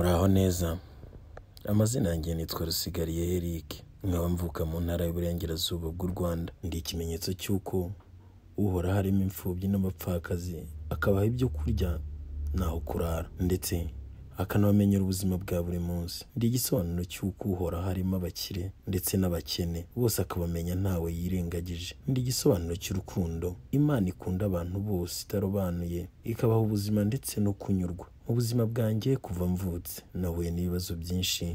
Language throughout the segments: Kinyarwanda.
muraho neza amazina yanjye nitwa rusigariye Eric nkaba mvuka mu ntara y'uburengerazuba bw'u rwanda ndi ikimenyetso cy'uko uhora harimo imfubyi n'abapfakazi akabaha ibyo kurya naho kurara ndetse akanabamenyera ubuzima bwa buri munsi ndi igisobanuro cy'uko uhoraho harimo abakire ndetse n'abakene bose akabamenya ntawe yirengagije ndi igisobanuro cy'urukundo imana ikunda abantu bose itarobanuye ikabaha ubuzima ndetse no kunyurwa mu buzima bwanjye kuva mvutse nahuye n'ibibazo byinshi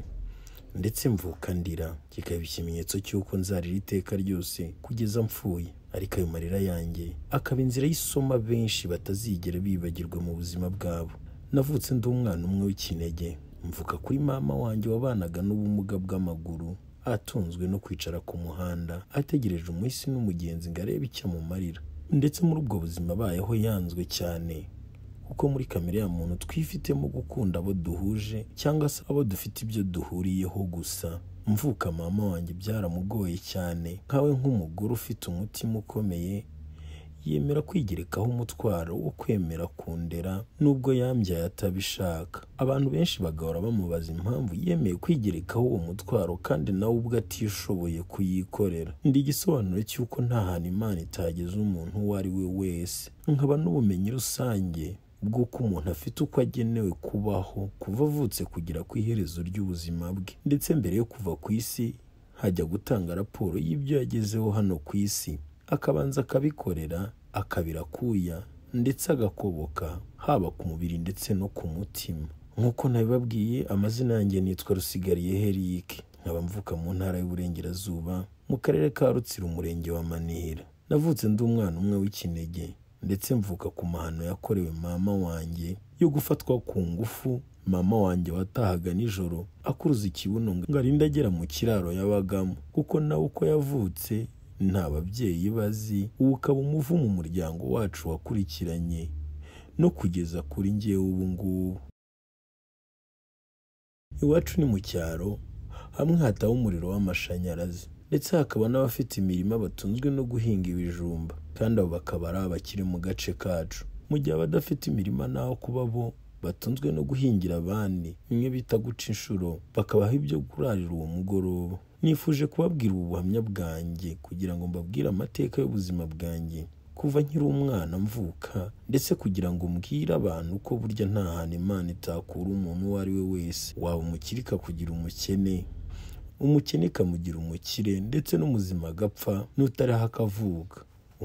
ndetse mvuka ndira kikaba ikimenyetso cy'uko nzarira iteka ryose kugeza mpfuye ariko ayo marira yanjye akaba inzira y’isoma benshi batazigera bibagirwa mu buzima bwabo navutse ndi umwana umwe w'ikinege mvuka kuri mama wanjye wabanaga n'ubumuga bw'amaguru atunzwe no kwicara ku muhanda ategereje umuhisi n'umugenzi ngo arebe icyo amumarira ndetse muri ubwo buzima abayeho yanzwe cyane kuko muri kamere ya muntu twifitemo gukunda abo duhuje cyangwa se abo dufite ibyo duhuriyeho gusa mvuka mama wanjye byaramugoye cyane nkawe nk'umugore ufite umutima ukomeye yemera kwigerekaho umutwaro wo kwemera kundera nubwo yambyaye atabishaka abantu benshi bagahora bamubaza impamvu yemeye kwigerekaho uwo mutwaro kandi nawe ubwe atishoboye kuyikorera ndi igisobanuro cy'uko nta hantu imana itageze umuntu uwo ari we wese nkaba n'ubumenyi rusange bw'uko umuntu afite uko agenewe kubaho kuva avutse kugera ku iherezo ry'ubuzima bwe ndetse mbere yo kuva ku isi hajya gutanga raporo y'ibyo yagezeho hano ku isi akabanza akabikorera akabirakuya ndetse agakoboka haba ku mubiri ndetse no ku mutima nk'uko nabibabwiye amazina yanjye nitwa rusigariye heriyike nkaba mvuka mu ntara y'uburengerazuba mu karere ka rutsiro umurenge wa manira navutse ndi umwana umwe w'ikinege ndetse mvuka ku mahano yakorewe mama wanjye yo gufatwa ku ngufu mama wanjye watahaga nijoro akuruza ikibuno ngo arinde agera mu kiraro yabagamo kuko nawe uko yavutse nta babyeyi bazi ubu ukaba umuvu mu muryango wacu wakurikiranye no kugeza kuri njye ubu ngubu iwacu ni mu cyaro hamwe hataba umuriro w'amashanyarazi ndetse hakaba n'abafite imirima batunzwe no guhinga ibijumba kandi abo bakaba ari abakiri mu gace kacu mu gihe abadafite imirima n'aho kuba bo batunzwe no guhingira abandi bimwe bita guca inshuro bakabaho ibyo kurarira uwo mugoroba nifuje kubabwira ubuhamya bwanjye kugira ngo mbabwire amateka y'ubuzima bwanjye kuva nkiri umwana mvuka ndetse kugira ngo mbwire abantu ko burya nta hantu imana itakura umuntu uwo ari we wese waba umukire ikakugira umukene umukene ikamugira umukire ndetse n'umuzima agapfa n'utaraha akavuka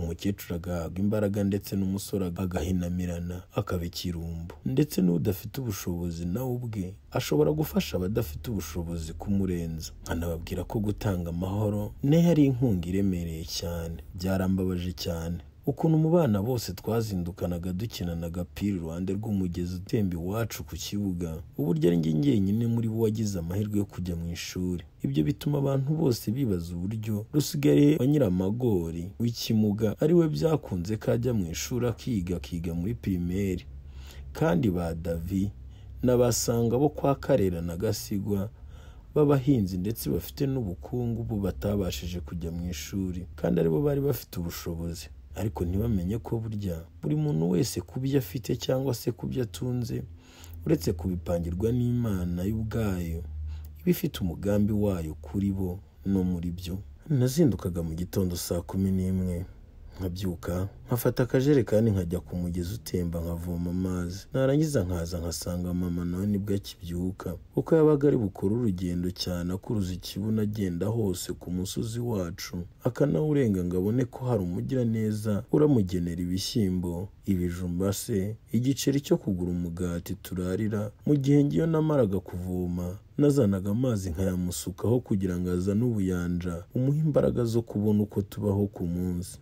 umukecuru agahabwa imbaraga ndetse n'umusore agahinamirana akaba ikirumbo ndetse n'udafite ubushobozi nawe ubwe ashobora gufasha abadafite ubushobozi kumurenza anababwira ko gutanga amahoro nayo ari inkunga iremereye cyane byarambabaje cyane ukuntu mu bana bose twazindukanaga dukinana agapira iruhande rw'umugezi utemba iwacu ku kibuga uburyo ari njye njyenyine muri bo wagize amahirwe yo kujya mu ishuri ibyo bituma abantu bose bibaza uburyo rusigaye wa nyiramagori w'ikimuga ari we byakunze ko ajya mu ishuri akiga akiga muri pirimeri kandi ba davi nabasanga bo kwa karera na gasigwa b'abahinzi ndetse bafite n'ubukungu bo batabashije kujya mu ishuri kandi aribo bari bafite ubushobozi ariko ntibamenye ko burya buri muntu wese ku byo afite cyangwa se ku byo atunze uretse kubipangirwa n'imana y'ubwayo iba ifite umugambi wayo kuri bo no muri byo nazindukaga mu gitondo saa kumi n'imwe nkabyuka nkafata akajerekani nkajya ku mugezi utemba nkavoma amazi narangiza nkaza nkasanga mama nawe nibwo akibyuka kuko yabaga ari bukore urugendo cyane akuruza ikibuno agenda hose ku musozi wacu akanawurenga ngo abone ko hari umugiraneza uramugenera ibishyimbo ibijumba se igiceri cyo kugura umugati turarira mu gihe ngiyo namaraga kuvoma nazanaga amazi nkayamusukaho kugira ngo azane ubuyanja umuhe imbaraga zo kubona uko tubaho ku munsi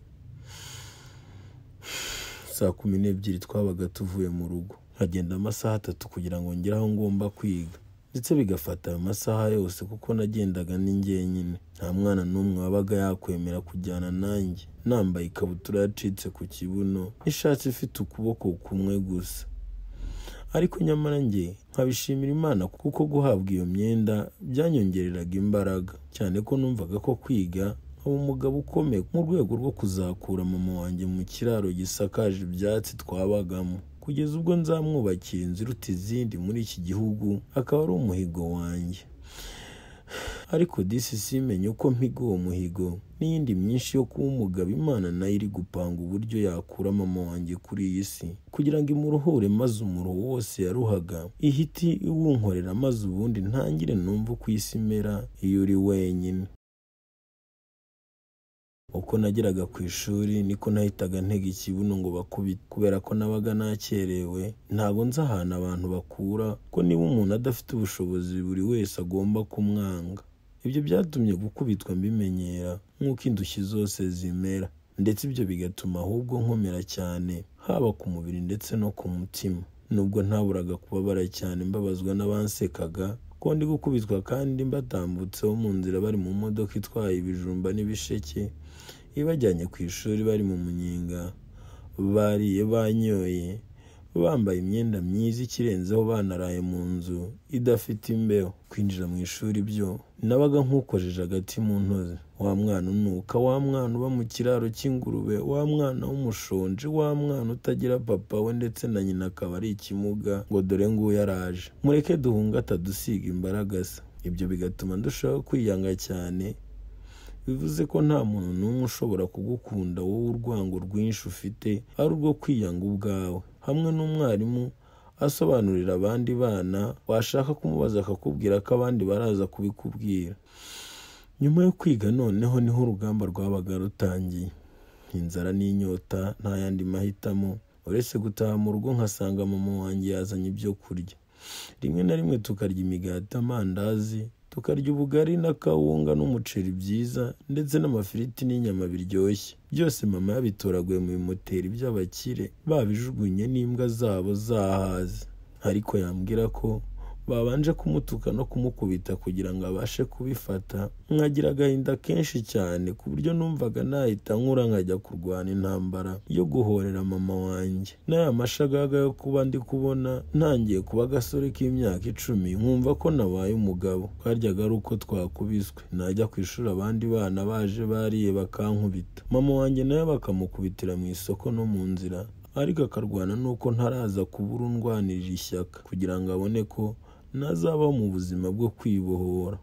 saa kumi n'ebyiri twabaga tuvuye mu rugo nkagenda amasaha atatu kugira ngo ngere aho ngomba kwiga ndetse bigafata amasaha yose kuko nagendaga ni jyenyine nta mwana n'umwe wabaga yakwemera kujyana nanjye nambaye ikabutura yacitse ku kibuno n'ishati ifite ukuboko kumwe gusa ariko nyamara njye nkabishimira imana kuko guhabwa iyo myenda byanyongereraga imbaraga cyane ko numvaga ko kwiga nkaba umugabo ukomeye mu rwego rwo kuzakura mama wanjye mu kiraro gisakaje ibyatsi twabagamo kugeza ubwo nzamwubakira inzu iruta izindi muri iki gihugu akaba ari umuhigo wanjye ariko disi simenye uko mpiga uwo muhigo n'iyindi myinshi yo kuba umugabo imana nayo iri gupanga uburyo yakura mama wanjye kuri iyi si kugira ngo imuruhure maze umuruho wose yaruhaga ihiti iwunkorera maze ubundi ntangire numva uko isi imera iyo uri wenyine uko nageraga ku ishuri niko nahitaga ntega ikibuno ngo bakubite kubera ko nabaga nakerewe ntabwo nzi ahantu abantu bakura ko niba umuntu adafite ubushobozi buri wese agomba kumwanga ibyo byatumye gukubitwa mbimenyera nk'uko indushyi zose zimera ndetse ibyo bigatuma ahubwo nkomera cyane haba ku mubiri ndetse no ku mutima nubwo ntaburaga kubabara cyane mbabazwa n'abansekaga ko ndi gukubitwa kandi mbatambutseho mu nzira bari mu modoka itwaye ibijumba n'ibisheke ibajyanye ku ishuri bari mu munyenga banyoye bambaye imyenda myiza ikirenzeho banaraye mu nzu idafite imbeho kwinjira mu ishuri byo nabaga nk'ukojeje agati mu ntozi wa mwana unuka wa mwana uba mu kiraro cy'ingurube wa mwana w'umushonji wa mwana utagira papa we ndetse na nyina akaba ari ikimuga ngo dore nguyu araje mureke duhunga atadusiga imbaragasa ibyo bigatuma ndushaho kwiyanga cyane bivuze ko nta muntu n'umwe ushobora kugukunda wowe urwango rwinshi ufite ari urwo kwiyanga ubwawe hamwe n'umwarimu asobanurira abandi bana washaka kumubaza akakubwira ko abandi baraza kubikubwira nyuma yo kwiga noneho niho urugamba rwabaga rutangiye inzara n'inyota nta yandi mahitamo uretse gutaha mu rugo nkasanga mama wanjye yazanye ibyo kurya rimwe na rimwe tukarya imigati amandazi tukarya ubugari n'akawunga n'umuceri byiza ndetse n'amafiriti n'inyama biryoshye byose mama yabitoraguye mu bimoteri by'abakire babijugunye n'imbwa zabo zahaze ariko yambwira ko babanje kumutuka no kumukubita kugira ngo abashe kubifata nkagira agahinda kenshi cyane ku buryo numvaga nahita nkura nkajya kurwana intambara yo guhorera mama wanjye n'aya mashagaga yo kuba ndi kubona ntangiye kuba agasore k'imyaka icumi nkumva ko nabaye umugabo twaryaga ari uko twakubiswe najya ku ishuri abandi bana baje bariye bakankubita mama wanjye nawe bakamukubitira mu isoko no mu nzira ariko akarwana n'uko ntaraza kubura undwanirira ishyaka kugira ngo abone ko nazaba mu buzima bwo kwibohora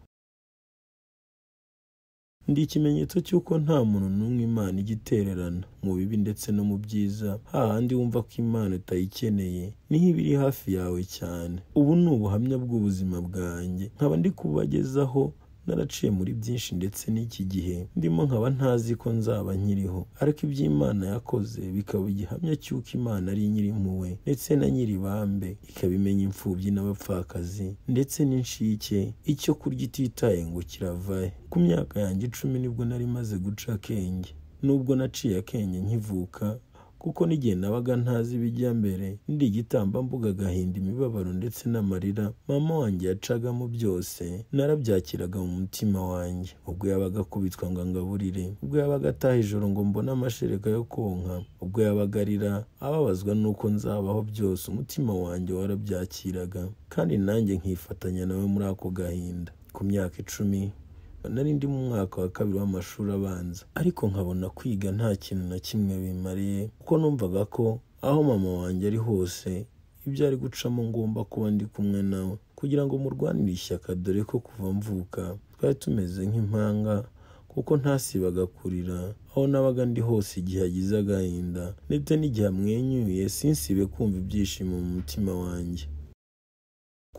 ndi ikimenyetso cy'uko nta muntu n'umwe imana igitererana mu bibi ndetse no mu byiza ha handi wumva ko imana utayikeneye niho iba iri hafi yawe cyane ubu ni ubuhamya bw'ubuzima bwanjye nkaba ndi kubagezaho naraciye muri byinshi ndetse n'iki gihe ndimo nkaba ntazi ko nzaba nkiriho ariko iby'imana yakoze bikaba igihamya cy'uko imana ari nyiri impuhwe ndetse na nyiribambe ikabimenya imfubyi n'abapfakazi ndetse n'inshike icyo kurya ititaye ngo kiravaye ku myaka yanjye icumi nibwo nari maze guca akenge nubwo naciye akenge nkivuka kuko n'igihe nabaga ntazi ibijya mbere ndi igitambambuga agahinda imibabaro ndetse n'amarira mama wanjye yacagamo byose narabyakiraga mu mutima wanjye ubwo yabaga akubitwa ngo angaburire ubwo yabaga ataha ijoro ngo mbone amashereka yo konka ubwo yabaga arira ababazwa n'uko nzabaho byose umutima wanjye warabyakiraga kandi nanjye nkifatanya nawe muri ako gahinda ku myaka icumi nari ndi mu mwaka wa kabiri w'amashuri abanza ariko nkabona kwiga nta kintu na kimwe bimariye kuko numvaga ko aho mama wanjye ari hose ibyo ari gucamo ngomba kuba ndi kumwe nawe kugira ngo murwanire ishyaka dore ko kuva mvuka twari tumeze nk'impanga kuko ntasibaga kurira aho nabaga ndi hose igihe agize agahinda ndetse n'igihe amwenyuye sinsibe kumva ibyishimo mu mutima wanjye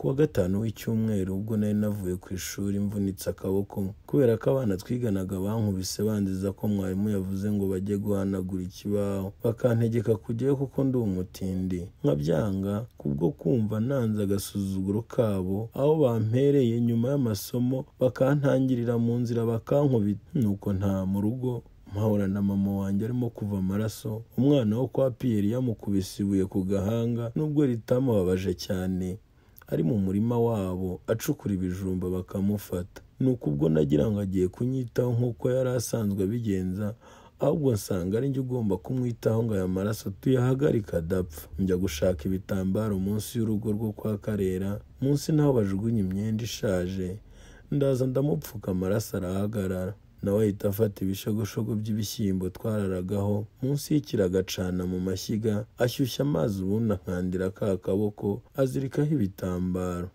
kuwa gatanu w'icyumweru ubwo nari navuye ku ishuri mvunitse akaboko kubera ko abana twiganaga bankubise bandiza ko mwarimu yavuze ngo bajye guhanagura ikibaho bakantegeka kujyayo kuko ndi umutindi nkabyanga kubwo kumva nanze agasuzuguro kabo aho bampereye nyuma y'amasomo bakantangirira mu nzira bakankubita nuko nta mu rugo mpahura na mama wanjye arimo kuva amaraso umwana wo kwa piyeri yamukubise ibuye ku gahanga nubwo ritamubabaje cyane ari mu murima wabo acukura ibijumba bakamufata nuko ubwo nagira ngo agiye kunyitaho nk'uko yari asanzwe abigenza ahubwo nsanga ari njye ugomba kumwitaho ngo aya maraso tuyahagarike adapfa njya gushaka ibitambaro munsi y'urugo rwo kwa karera munsi naho bajugunya imyenda ishaje ndaza ndamupfuka amaraso arahagarara nawe ahita afata ibishogoshogo by'ibishyimbo twararagaho munsi yikiragacana mu mashyiga ashyushya amazi ubundi akandira ka kaboko azirikaho ibitambaro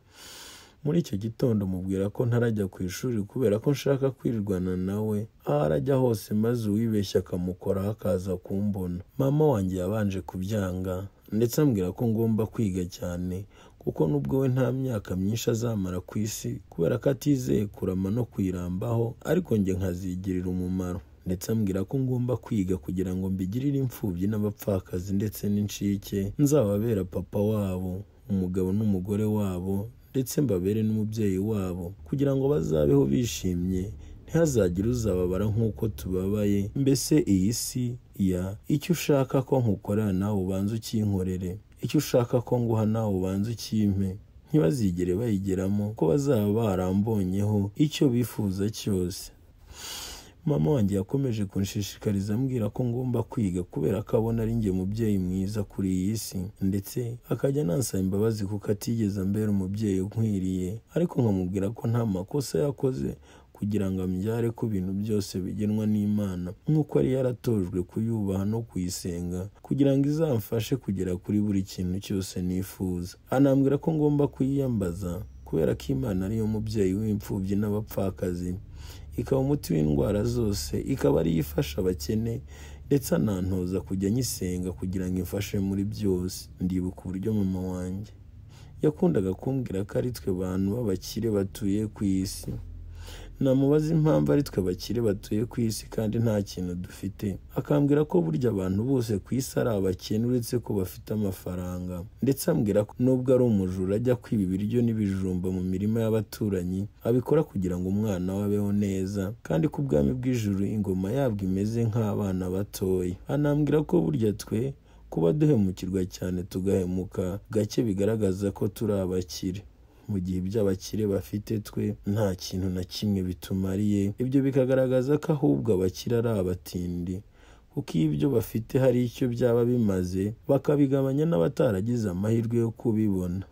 muri icyo gitondo mubwira ko ntarajya ku ishuri kubera ko nshaka kwirwana nawe aho arajya hose maze uwibeshya akamukoraho akaza kumbona mama wanjye yabanje kubyanga ndetse ambwira ko ngomba kwiga cyane kuko nubwo we nta myaka myinshi azamara ku isi kubera ko atizeye kurama no kuyirambaho ariko njye nkazigirira umumaro ndetse ambwira ko ngomba kwiga kugira ngo mbigirire imfubyi n'abapfakazi ndetse n'inshike nzababera papa wabo umugabo n'umugore wabo ndetse mbabere n'umubyeyi wabo kugira ngo bazabeho bishimye ntihazagire uzababara nk'uko tubabaye mbese iyi si ya icyo ushaka ko nkukorera nawe ubanza ukinkorere icyo ushaka ko nguha nawe ubanza ukimpe ntibazigere bayigeramo ko bazaba barambonyeho icyo bifuza cyose mama wanjye yakomeje kunshishikariza mbwira ko ngomba kwiga kubera ko abona ari njye mubyeyi mwiza kuri iyi si ndetse akajya nansaba imbabazi kuko atigeze ambera umubyeyi nkwiriye ariko nkamubwira ko nta makosa yakoze kugira ngo ambyare ko ibintu byose bigenwa n'Imana nk'uko yari yaratojwe kuyubaha no kuyisenga kugira ngo izamfashe kugera kuri buri kintu cyose nifuza anambwira ko ngomba kuyiyambaza kubera ko Imana ari yo mubyeyi w'imfubyi n'abapfakazi ikaba umuti w'indwara zose ikaba ari ifasha abakene ndetse anantoza kujya nyisenga kugira ngo imfashe muri byose ndibuka uburyo mama wanjye yakundaga kumbwira ko ari twe bantu b'abakire batuye ku isi namubaza impamvu ari twe bakire batuye ku isi kandi nta kintu dufite akambwira ko burya abantu bose ku isi ari abakene uretse ko bafite amafaranga ndetse ambwira ko nubwo ari umujura ajya kwiba ibiryo n'ibijumba mu mirima y'abaturanyi abikora kugira ngo umwana we abeho neza kandi ku bwami bw'ijuru ingoma yabwo imeze nk'abana batoya anambwira ko burya twe kuba duhemukirwa cyane tugahemuka gake bigaragaza ko turi abakire mu gihe ibyo bafite twe nta kintu na kimwe bitumariye ibyo bikagaragaza ko ahubwo abakire ari abatindi kuko ibyo bafite hari icyo byaba bimaze bakabigabanya n'abataragize amahirwe yo kubibona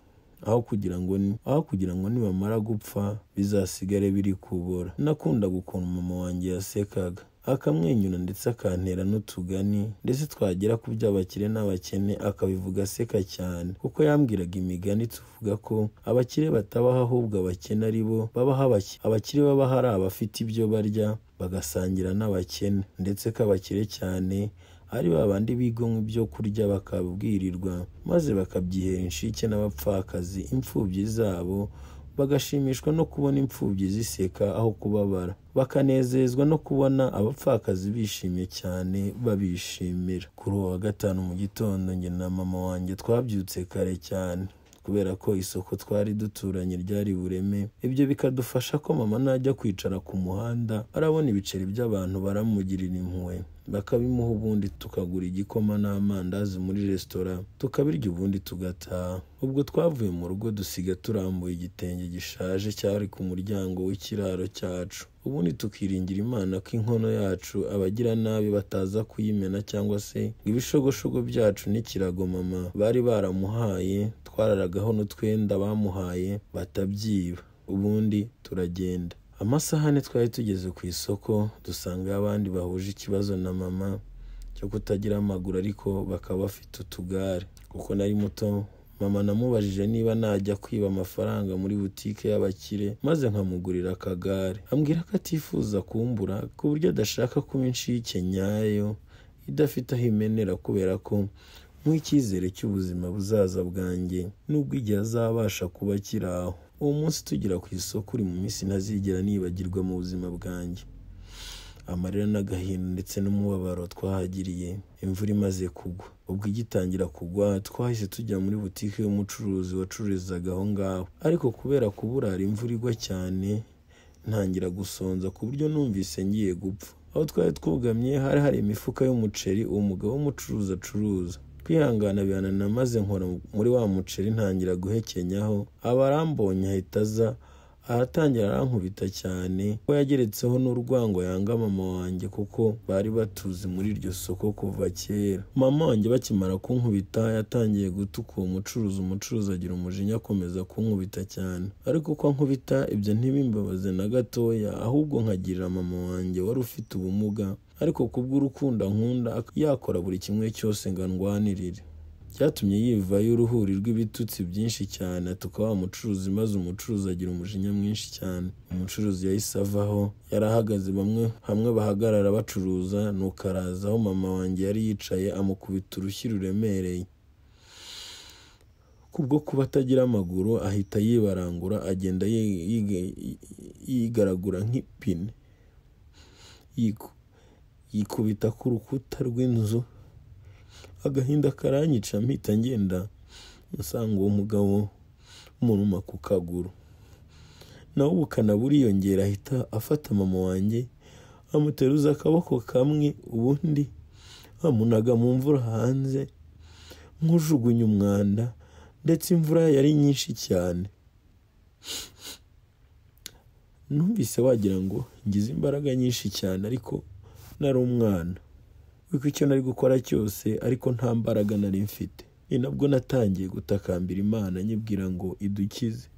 aho kugira ngo aho kugira ngo nibamara gupfa bizasigare biri kubora nakundaga ukuntu mama wanjye yasekaga akamwenyura ndetse akantera n'utugani ndetse twagera ku by'abakire n'abakene akabivuga aseka cyane kuko yambwiraga imigani tuvuga ko abakire batabaho ahubwo abakene ari bo babaho abakire baba hari abafite ibyo barya bagasangira n'abakene ndetse ko abakire cyane ari ba bandi bigomwa ibyo kurya bakabwirirwa maze bakabyihera inshike n'abapfakazi imfubyi zabo bagashimishwa no kubona imfubyi ziseka aho kubabara bakanezezwa no kubona abapfakazi bishimye cyane babishimira kuri uwo wa gatanu mu gitondo njye na mama wanjye twabyutse kare cyane kubera ko isoko twari duturanye ryari bureme ibyo bikadufasha ko mama najya kwicara ku muhanda arabona ibiceri by'abantu baramugirira impuhwe bakabimuha ubundi tukagura igikoma n'amandazi muri resitora tukabirya ubundi tugataha ubwo twavuye mu rugo dusiga turambuye igitenge gishaje cyari ku muryango w'ikiraro cyacu ubundi tukiringira imana ko inkono yacu abagiranabi bataza kuyimena cyangwa se ibishogoshogo byacu n'ikirago mama bari baramuhaye twararagaho n'utwenda bamuhaye batabyiba ubundi turagenda amasahane twari tugeze ku isoko dusanga abandi bahuje ikibazo na mama cyo kutagira amaguru ariko bakaba bafite utugare kuko nari muto mama namubajije niba najya kwiba amafaranga muri butike y'abakire maze nkamugurira akagare ambwira ko atifuza kumbura ku buryo adashaka kuba inshike nyayo idafite aho imenera kubera ko nk'icyizere cy'ubuzima buzaza bwanjye nubwo igihe azabasha kuba akiri aho uwo munsi tugera ku isoko uri mu minsi ntazigera nibagirwa mu buzima bwanjye amarira n'agahinda ndetse n'umubabaro twahagiriye imvura imaze kugwa ubwo igitangira kugwa twahise tujya muri butike y'umucuruzi wacururizaga aho ngaho ariko kubera kuburara imvura igwa cyane ntangira gusonza ku buryo numvise ngiye gupfa aho twari twugamye hari hari imifuka y'umuceri umugabo w'umucuruzi acuruza kwihangana bihanana maze nkora muri wa muceri ntangira guhekenyaho abarambonye arambonye ahita aza ahatangira arankubita cyane ko yageretseho n'urwango yanga mama wanjye kuko bari batuzi muri iryo soko kuva kera mama wanjye bakimara kunkubita yatangiye gutuka uwo mucuruzi umucuruzi agira umujinya akomeza kunkubita cyane ariko uko ankubita ibyo ntibimbabaze na gatoya ahubwo nkagirira mama wanjye wari ufite ubumuga ariko kubw'urukundo nkunda yakora buri kimwe cyose ngo andwanirire byatumye yivayo uruhuri rw'ibitutsi byinshi cyane atuka wa mucuruzi maze umucuruzi agira umujinya mwinshi cyane umucuruzi yahise avaho yari bamwe hamwe bahagarara bacuruza nuko araza aho mama wanjye yari yicaye amukubita urushyi ruremereye kubwo kuba atagira amaguru ahita yibarangura agenda yigaragura nk'ipine yikubita ku rukuta rw'inzu agahinda karanyica mpita ngenda nsanga uwo mugabo muruma ku kaguru nawe ubukana buriyongera ahita afata mama wanjye amuteruza akaboko kamwe ubundi amunaga mu mvura hanze nkujugunya umwanda ndetse imvura yari nyinshi cyane numvise wagira ngo ngize imbaraga nyinshi cyane ariko nari umwana kuko icyo nari gukora cyose ariko nta mbaraga nari mfite ni nabwo natangiye gutakambira imana nyibwira ngo idukize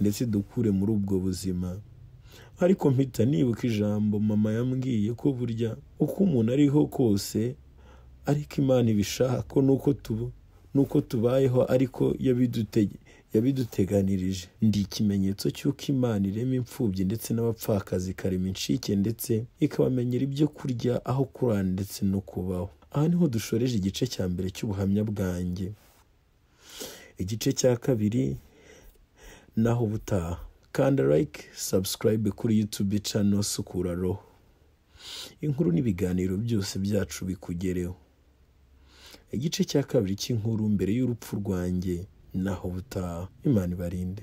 ndetse dukure muri ubwo buzima ariko mpita nibuka ijambo mama yambwiye ko burya uko umuntu ariho kose ariko imana ibishaka ni nuko tubayeho ariko yabidutege yabiduteganirije ndi ikimenyetso cy'uko imana irema imfubyi ndetse n'abapfakazi ikarema incike ndetse ikabamenyera ibyo kurya aho kurana ndetse no kubaho aha niho dushoreje igice cya mbere cy'ubuhamya bwanjye igice cya kabiri naho ubutaha kanda like subscribe kuri youtube channel sukura roho inkuru n'ibiganiro byose byacu bikugereho igice cya kabiri cy'inkuru mbere y'urupfu rwanjye naho butaha imana ibarinde